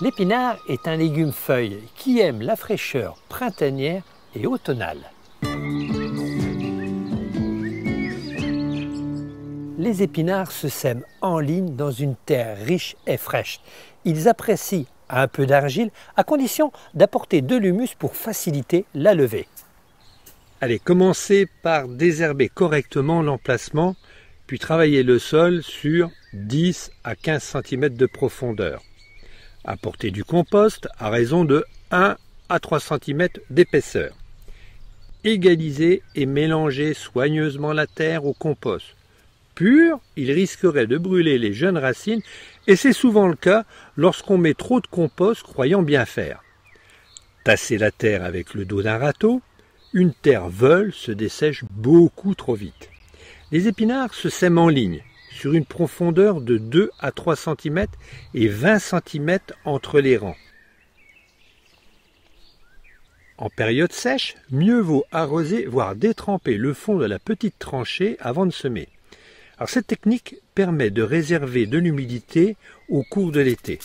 L'épinard est un légume feuille qui aime la fraîcheur printanière et automnale. Les épinards se sèment en ligne dans une terre riche et fraîche. Ils apprécient un peu d'argile à condition d'apporter de l'humus pour faciliter la levée. Allez, commencez par désherber correctement l'emplacement, puis travaillez le sol sur 10 à 15 cm de profondeur. Apporter du compost à raison de 1 à 3 cm d'épaisseur. Égaliser et mélanger soigneusement la terre au compost. Pur, il risquerait de brûler les jeunes racines et c'est souvent le cas lorsqu'on met trop de compost croyant bien faire. Tasser la terre avec le dos d'un râteau. Une terre veule se dessèche beaucoup trop vite. Les épinards se sèment en ligne sur une profondeur de 2 à 3 cm et 20 cm entre les rangs. En période sèche, mieux vaut arroser, voire détremper le fond de la petite tranchée avant de semer. cette technique permet de réserver de l'humidité au cours de l'été.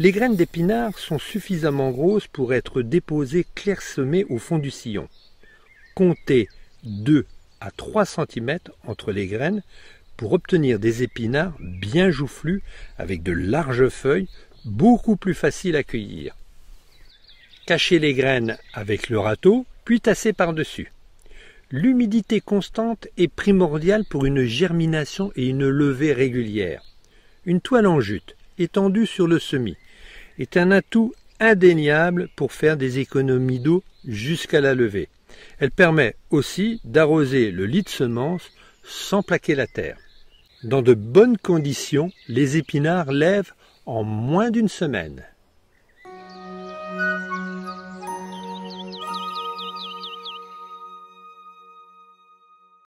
Les graines d'épinards sont suffisamment grosses pour être déposées clairsemées au fond du sillon. Comptez 2 à 3 cm entre les graines pour obtenir des épinards bien joufflus avec de larges feuilles beaucoup plus faciles à cueillir. Cachez les graines avec le râteau puis tassez par-dessus. L'humidité constante est primordiale pour une germination et une levée régulière. Une toile en jute, étendue sur le semis, est un atout indéniable pour faire des économies d'eau jusqu'à la levée. Elle permet aussi d'arroser le lit de semences sans plaquer la terre. Dans de bonnes conditions, les épinards lèvent en moins d'une semaine.